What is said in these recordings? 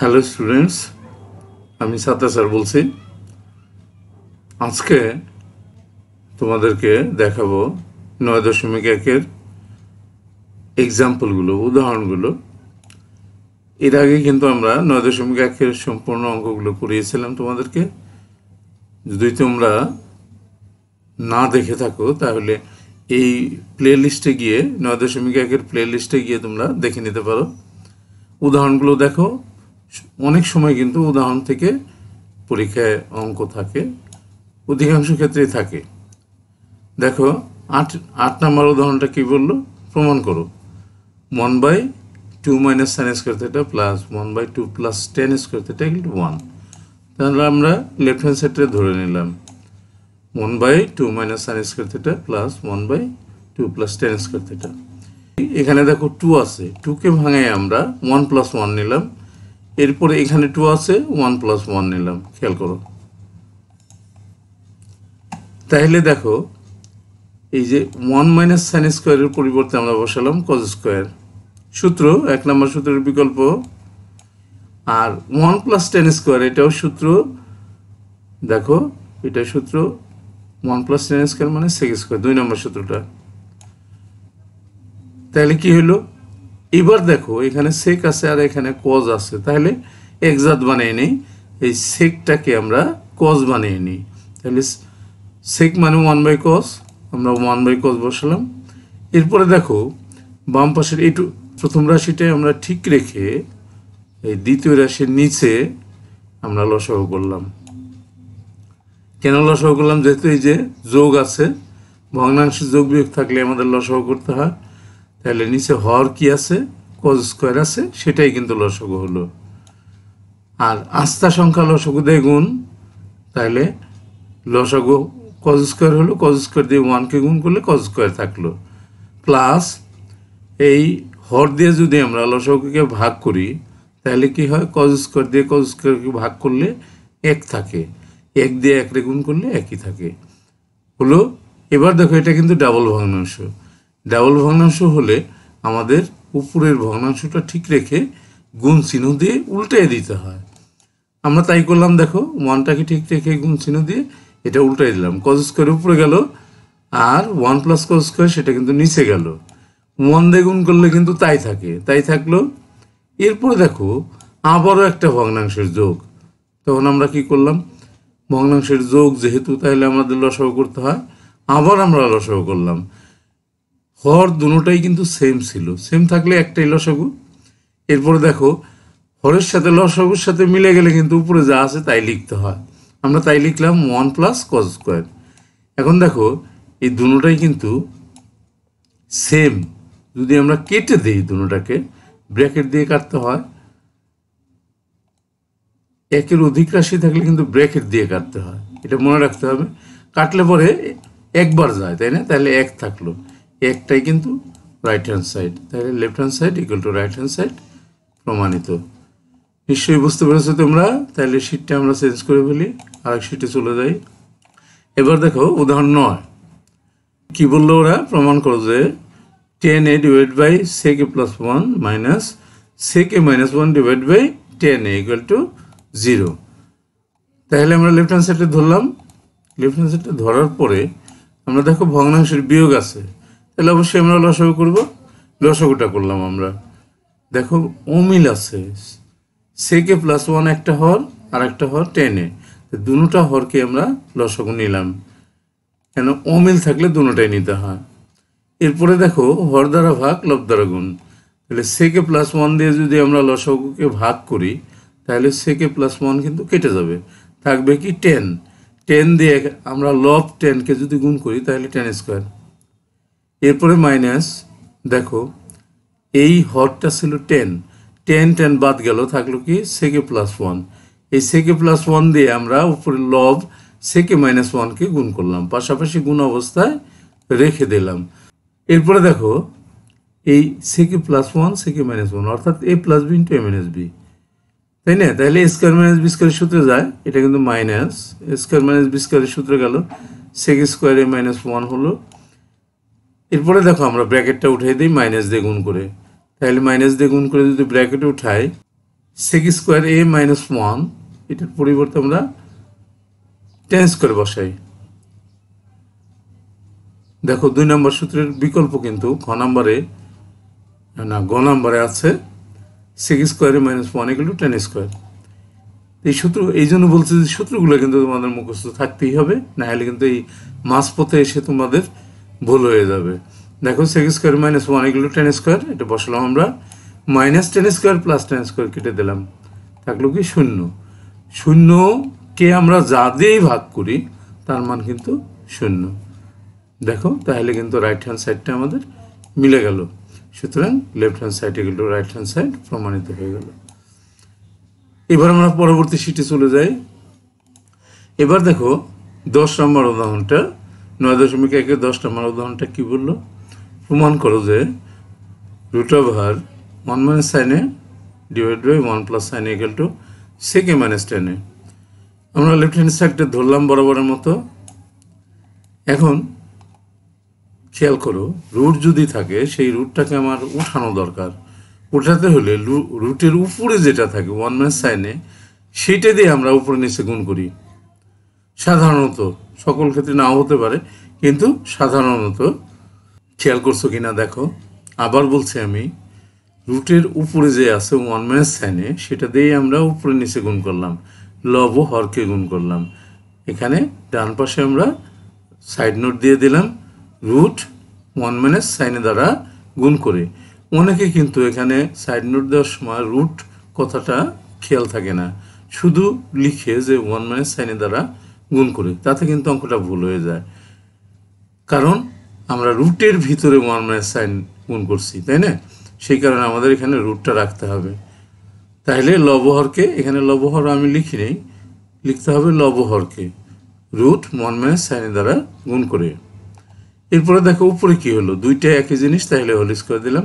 hello students আমি সাতা sir বলছি আজকে তোমাদেরকে দেখাবো নয় দশমিক একের এক্সাম্পলগুলো উদাহরণগুলো এর আগে কিন্তু আমরা নয় দশমিক একের সম্পূর্ণ অঙ্কগুলো করিয়েছিলাম তোমাদেরকে যদি তোমরা না দেখে থাকো তাহলে এই প্লে লিস্টে গিয়ে নয় দশমিক একের প্লে লিস্টে গিয়ে তোমরা দেখে নিতে পারো উদাহরণগুলো দেখো অনেক সময় কিন্তু উদাহরণ থেকে পরীক্ষায় অঙ্ক থাকে অধিকাংশ ক্ষেত্রেই থাকে দেখো আট আট নাম্বার উদাহরণটা কী বললো প্রমাণ করো one by two minus sin square theta plus one by two plus tan square theta কিন্তু ওয়ান তাহলে আমরা লেফট হ্যান্ড সাইডটা ধরে নিলাম one by two minus sin square theta plus one by two plus tan square theta এখানে দেখো two আছে টুকে ভাঙায় আমরা ওয়ান প্লাস ওয়ান নিলাম এরপরে এখানে টু আছে ওয়ান প্লাস ওয়ান নিলাম খেয়াল করো তাহলে দেখো এই যে ওয়ান মাইনাস সাইন স্কোয়ারের পরিবর্তে আমরা বসালাম কজ স্কোয়ার সূত্র এক নম্বর সূত্রের বিকল্প আর ওয়ান প্লাস টেন স্কোয়ার এটাও সূত্র দেখো এটা সূত্র ওয়ান প্লাস টেন স্কোয়ার মানে সেক্স স্কোয়ার দুই নম্বর সূত্রটা তাহলে কি হলো এবার দেখো এখানে সেক আছে আর এখানে কজ আছে তাহলে একজাত বানিয়ে নিই এই সেকটাকে আমরা কজ বানিয়ে নিই তাহলে সেক মানে ওয়ান বাই কজ আমরা ওয়ান বাই কজ বসালাম এরপরে দেখো বাম পাশের এইটু প্রথম রাশিটাই আমরা ঠিক রেখে এই দ্বিতীয় রাশির নিচে আমরা লসাও করলাম কেন লসাও করলাম যেহেতু এই যে যোগ আছে ভগ্নাংশ যোগ বিয়োগ থাকলে আমাদের লসাও করতে হয় তাহলে নিচে হর কি আছে কজ স্কোয়ার আছে সেটাই কিন্তু লসগু হলো আর আস্থা সংখ্যা লসক দিয়ে গুণ তাহলে লসগু কজ স্কোয়ার হলো কজ স্কোয়ার দিয়ে ওয়ানকে গুণ করলে কজ স্কোয়ার থাকলো প্লাস এই হর দিয়ে যদি আমরা লসগকে ভাগ করি তাহলে কি হয় কজ স্কোয়ার দিয়ে কজ স্কোয়ারকে ভাগ করলে এক থাকে এক দিয়ে একরে গুণ করলে একই থাকে হলো এবার দেখো এটা কিন্তু ডাবল ভগ্নাংশ ডাবল ভগ্নাংশ হলে আমাদের উপরের ভগ্নাংশটা ঠিক রেখে গুণ চিহ্ন দিয়ে উল্টাই দিতে হয় আমরা তাই করলাম দেখো ওয়ানটাকে ঠিক রেখে গুণ চিহ্ন দিয়ে এটা উল্টাই দিলাম কজ স্কোয়ার উপরে গেল আর ওয়ান প্লাস কজ স্কোয়ার সেটা কিন্তু নিচে গেল ওয়ান দিয়ে গুণ করলে কিন্তু তাই থাকে তাই থাকলো এরপরে দেখো আবারও একটা ভগ্নাংশের যোগ তখন আমরা কি করলাম ভগ্নাংশের যোগ যেহেতু তাহলে আমাদের লসাও করতে হয় আবার আমরা লসাও করলাম হর দুটাই কিন্তু সেম ছিল সেম থাকলে একটাই লসাগু এরপরে দেখো হরের সাথে লসাগুর সাথে মিলে গেলে কিন্তু উপরে যা আছে তাই লিখতে হয় আমরা তাই লিখলাম ওয়ান প্লাস কজ স্কোয়ার এখন দেখো এই দুটাই কিন্তু সেম যদি আমরা কেটে দিই দুটাকে ব্র্যাকেট দিয়ে কাটতে হয় একের অধিক রাশি থাকলে কিন্তু ব্র্যাকেট দিয়ে কাটতে হয় এটা মনে রাখতে হবে কাটলে পরে একবার যায় তাই না তাহলে এক থাকলো একটাই কিন্তু রাইট হ্যান্ড সাইড তাহলে left hand side equal to right hand side প্রমাণিত নিশ্চয়ই বুঝতে পেরেছো তোমরা তাহলে শিটটা আমরা চেঞ্জ করে ফেলি আরেক শিটে চলে যাই এবার দেখো উদাহরণ নয় কি বললো ওরা প্রমাণ করো যে tan A divide by sec A plus one minus sec A minus one divide by tan A equal to zero তাহলে আমরা লেফট হ্যান্ড সাইডটা ধরলাম লেফট হ্যান্ড সাইডটা ধরার পরে আমরা দেখো ভগ্নাংশের বিয়োগ আছে তাহলে অবশ্যই আমরা লসাগু করবো লসাগুটা করলাম আমরা দেখো অমিল আছে সেকে প্লাস ওয়ান একটা হর আর একটা হর টেনে দুটা হরকে আমরা লসাগু নিলাম কেন অমিল থাকলে দুটাই নিতে হয় এরপরে দেখো হর দ্বারা ভাগ লব দ্বারা গুণ তাহলে সেকে প্লাস ওয়ান দিয়ে যদি আমরা লসাগুকে ভাগ করি তাহলে সেকে প্লাস ওয়ান কিন্তু কেটে যাবে থাকবে কি টেন টেন দিয়ে আমরা লব টেনকে যদি গুণ করি তাহলে টেন স্কোয়ার এরপরে মাইনাস দেখো এই হটটা ছিল টেন টেন টেন বাদ গেল থাকলো কি সেকে প্লাস ওয়ান এই সেকে প্লাস ওয়ান দিয়ে আমরা উপরে লব সেকে মাইনাস ওয়ানকে গুণ করলাম পাশাপাশি গুণ অবস্থায় রেখে দিলাম এরপরে দেখো এই sec A plus one sec A minus one অর্থাৎ A plus B into A minus B তাই না তাহলে স্কোয়ার মাইনাস বি স্কোয়ারের সূত্রে যায় এটা কিন্তু মাইনাস স্কোয়ার মাইনাস বি স্কোয়ারের সূত্রে গেল সেকে স্কোয়ারে মাইনাস ওয়ান হলো এরপরে দেখো আমরা ব্র্যাকেটটা উঠিয়ে দিই মাইনাস দিয়ে গুণ করে তাহলে মাইনাস দিয়ে গুণ করে যদি ব্র্যাকেট উঠাই sec square A minus one এটার পরিবর্তে আমরা টেন স্কোয়ার বসাই দেখো দুই নম্বর সূত্রের বিকল্প কিন্তু ঘ নম্বরে না গ নম্বরে আছে সিক্স স্কোয়ারে মাইনাস ওয়ান এগুলো টেন স্কোয়ার এই সূত্র এই জন্য বলছে যে সূত্রগুলো কিন্তু তোমাদের মুখস্থ থাকতেই হবে না হলে কিন্তু এই মাঝপথে এসে তোমাদের ভুল হয়ে যাবে দেখো সেক্স স্কোয়ার মাইনাস ওয়ান এগুলো টেন স্কোয়ার এটা বসালাম আমরা minus tan square plus tan square কেটে দিলাম থাকলো কি শূন্য শূন্যকে আমরা যা দিয়েই ভাগ করি তার মান কিন্তু শূন্য দেখো তাহলে কিন্তু রাইট হ্যান্ড সাইডটা আমাদের মিলে গেল সুতরাং লেফট হ্যান্ড সাইড এগুলো রাইট হ্যান্ড সাইড প্রমাণিত হয়ে গেল এবার আমরা পরবর্তী সিটে চলে যাই এবার দেখো দশ নম্বর উদাহরণটা নয় দশমিক একে দশ নম্বর উদাহরণটা কী বললো প্রমাণ করো যে রুট হার one minus sin A divide by one plus sin A equal to sec A minus tan A আমরা লেফট হ্যান্ড সাইডটা ধরলাম বরাবরের মতো এখন খেয়াল করো রুট যদি থাকে সেই রুটটাকে আমার উঠানো দরকার উঠাতে হলে রুটের উপরে যেটা থাকে ওয়ান মাইনাস সাইনে সেটা দিয়ে আমরা উপরে নিচে গুণ করি সাধারণত সকল ক্ষেত্রে নাও হতে পারে কিন্তু সাধারণত খেয়াল করছো কি না দেখো আবার বলছি আমি রুটের উপরে যে আছে ওয়ান মাইনাস সাইনে সেটা দিয়েই আমরা উপরে নিচে গুণ করলাম লব ও হরকে গুণ করলাম এখানে ডান পাশে আমরা সাইড নোট দিয়ে দিলাম রুট ওয়ান মাইনাস সাইনে দ্বারা গুণ করে অনেকে কিন্তু এখানে সাইড নোট দেওয়ার সময় রুট কথাটা খেয়াল থাকে না শুধু লিখে যে ওয়ান মাইনাস সাইনে দ্বারা গুণ করি তাতে কিন্তু অঙ্কটা ভুল হয়ে যায় কারণ আমরা রুটের ভিতরে ওয়ান মাইনাস সাইন গুণ করছি তাই না সেই কারণে আমাদের এখানে রুটটা রাখতে হবে তাহলে লবহরকে এখানে লবহর আমি লিখি নেই লিখতে হবে লবহরকে রুট ওয়ান মাইনাস সাইনের দ্বারা গুণ করে এরপরে দেখো উপরে কি হলো দুইটা একই জিনিস তাহলে হোল স্কোয়ার দিলাম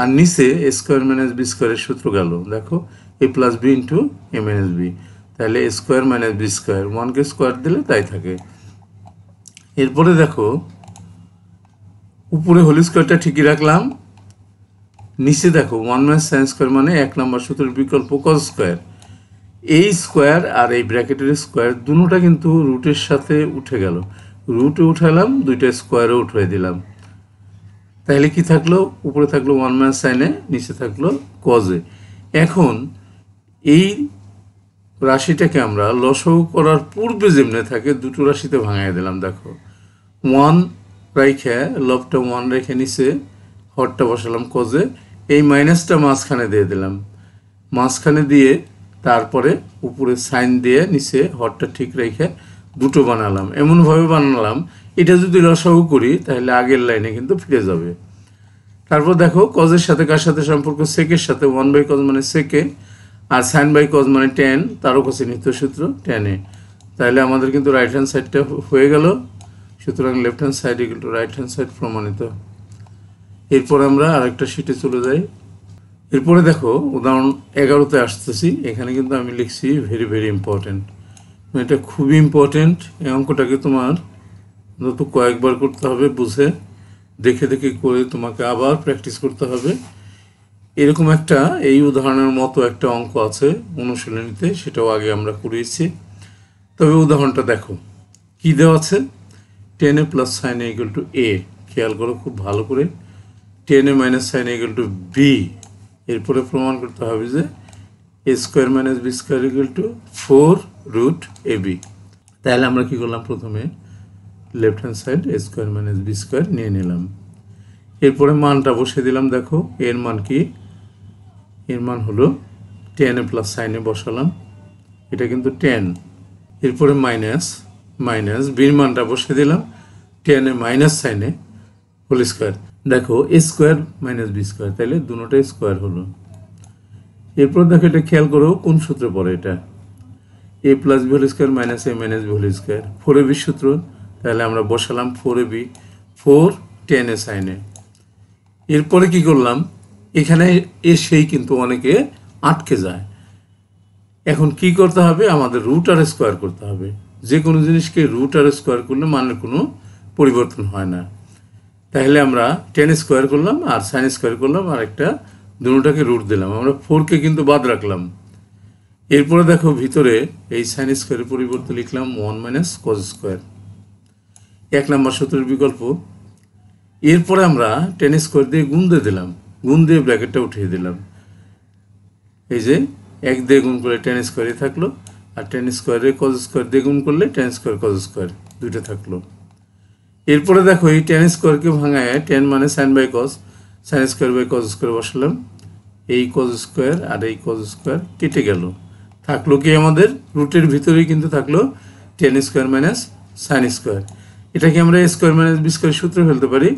আর নিচে স্কোয়ার মাইনাস বি স্কোয়ারের সূত্র গেল দেখো A plus B into A minus B তাহলে স্কোয়ার মাইনাস বি স্কোয়ার ওয়ানকে স্কোয়ার দিলে তাই থাকে এরপরে দেখো উপরে হোল স্কোয়ারটা ঠিকই রাখলাম নিচে দেখো ওয়ান মাইনাস সাইন স্কোয়ার মানে এক নম্বর সূত্রের বিকল্প কজ স্কোয়ার এই স্কোয়ার আর এই ব্র্যাকেটের স্কোয়ার দুটোটা কিন্তু রুটের সাথে উঠে গেল রুটে উঠালাম দুইটা স্কোয়ারও উঠিয়ে দিলাম তাহলে কি থাকলো উপরে থাকলো ওয়ান মাইনাস সাইনে নিচে থাকলো কজে এখন এই রাশিটাকে আমরা লসও করার পূর্বে যেমনে থাকে দুটো রাশিতে ভাঙাই দিলাম দেখো ওয়ান রাইখে লভটা ওয়ান রেখে নিচে হরটা বসালাম কজে এই মাইনাসটা মাঝখানে দিয়ে দিলাম মাঝখানে দিয়ে তারপরে উপরে সাইন দিয়ে নিচে হরটা ঠিক রেখে দুটো বানালাম এমনভাবে বানালাম এটা যদি লসাও করি তাহলে আগের লাইনে কিন্তু ফিরে যাবে তারপর দেখো কজের সাথে কার সাথে সম্পর্ক সেকের সাথে ওয়ান বাই কজ মানে সেকে আর সাইন বাই কজ মানে টেন তারও কাছে নিত্য সূত্র টেনে তাহলে আমাদের কিন্তু রাইট হ্যান্ড সাইডটা হয়ে গেল সুতরাং left hand side equal to right hand side প্রমাণিত এরপর আমরা আরেকটা শিটে চলে যাই এরপরে দেখো উদাহরণ এগারোতে আসতেছি এখানে কিন্তু আমি লিখছি ভেরি ভেরি ইম্পর্টেন্ট এটা খুবই ইম্পর্টেন্ট এই অঙ্কটাকে তোমার নতুন কয়েকবার করতে হবে বুঝে দেখে দেখে করে তোমাকে আবার প্র্যাকটিস করতে হবে এরকম একটা এই উদাহরণের মতো একটা অঙ্ক আছে অনুশীলনীতে সেটাও আগে আমরা করিয়েছি তবে উদাহরণটা দেখো কি দেওয়া আছে tan A plus sin A equal to A খেয়াল করো খুব ভালো করে tan A minus sin equal to B এরপরে প্রমাণ করতে হবে যে A square minus B square equal to four root A B তাহলে আমরা কি করলাম প্রথমে left hand side A square minus B square নিয়ে নিলাম এরপরে মানটা বসে দিলাম দেখো এর মান কি এর মান হলো টেন এ প্লাস সাইনে বসালাম এটা কিন্তু টেন এরপরে মাইনাস মাইনাস বির মানটা বসে দিলাম tan A minus sin A whole square দেখো A square minus B square তাহলে দুটো স্কোয়ার হলো এরপর দেখো এটা খেয়াল করো কোন সূত্রে পড়ে এটা A plus B whole square minus A minus B whole square four A B সূত্র তাহলে আমরা বসালাম four A B four tan A sin A এরপরে কি করলাম এখানে এসেই কিন্তু অনেকে আটকে যায় এখন কি করতে হবে আমাদের রুট আর স্কোয়ার করতে হবে যে কোনো জিনিসকে রুট আর স্কোয়ার করলে মানের কোনো পরিবর্তন হয় না তাহলে আমরা টেন স্কোয়ার করলাম আর সাইন স্কোয়ার করলাম আর একটা দুটাকে রুট দিলাম আমরা ফোরকে কিন্তু বাদ রাখলাম এরপরে দেখো ভিতরে এই সাইন স্কোয়ারের পরিবর্তে লিখলাম ওয়ান মাইনাস কজ স্কোয়ার এক নম্বর সূত্রের বিকল্প এরপরে আমরা টেন স্কোয়ার দিয়ে গুণ দিয়ে দিলাম গুণ দিয়ে ব্র্যাকেটটা উঠিয়ে দিলাম এই যে এক দিয়ে গুণ করলে টেন স্কোয়ারে থাকলো আর টেন স্কোয়ারে কজ স্কোয়ার দিয়ে গুণ করলে টেন স্কোয়ার কজ স্কোয়ার দুইটা থাকলো এরপরে দেখো এই টেন স্কোয়ারকে ভাঙায় টেন মানে sin by cos sin square by cos square বসালাম এই কজ স্কোয়ার আর এই কজ স্কোয়ার কেটে গেল থাকলো কি আমাদের রুটের ভিতরে কিন্তু থাকলো tan square minus sin square এটাকে আমরা স্কোয়ার মাইনাস বি স্কোয়ার সূত্রে ফেলতে পারি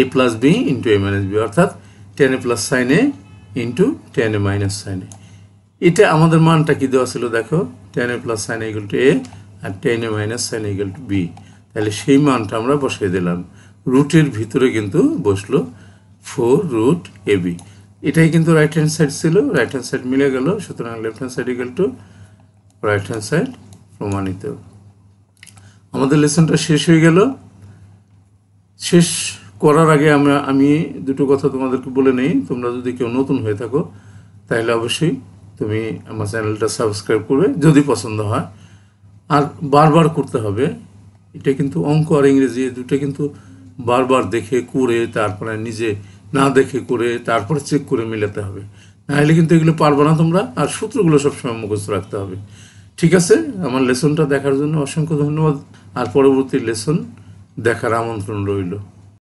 A plus B into A minus B অর্থাৎ tan A plus sin A into tan A minus sin A এটা আমাদের মানটা কি দেওয়া ছিল দেখো tan A plus sin equal to A আর tan A minus sin equal to B তাহলে সেই মানটা আমরা বসিয়ে দিলাম রুটের ভিতরে কিন্তু বসলো ফোর রুট এ বি এটাই কিন্তু রাইট হ্যান্ড সাইড ছিল রাইট হ্যান্ড সাইড মিলে গেল সুতরাং left hand side equal to right hand side প্রমাণিত আমাদের লেসনটা শেষ হয়ে গেল শেষ করার আগে আমরা আমি দুটো কথা তোমাদেরকে বলে নেই তোমরা যদি কেউ নতুন হয়ে থাকো তাহলে অবশ্যই তুমি আমার চ্যানেলটা সাবস্ক্রাইব করবে যদি পছন্দ হয় আর বারবার করতে হবে এটা কিন্তু অঙ্ক আর ইংরেজি দুটো কিন্তু বারবার দেখে করে তারপরে নিজে না দেখে করে তারপরে চেক করে মেলাতে হবে নাহলে কিন্তু এগুলো পারবো না তোমরা আর সূত্রগুলো সবসময় মুখস্থ রাখতে হবে ঠিক আছে আমার লেসনটা দেখার জন্য অসংখ্য ধন্যবাদ আর পরবর্তী লেসন দেখার আমন্ত্রণ রইল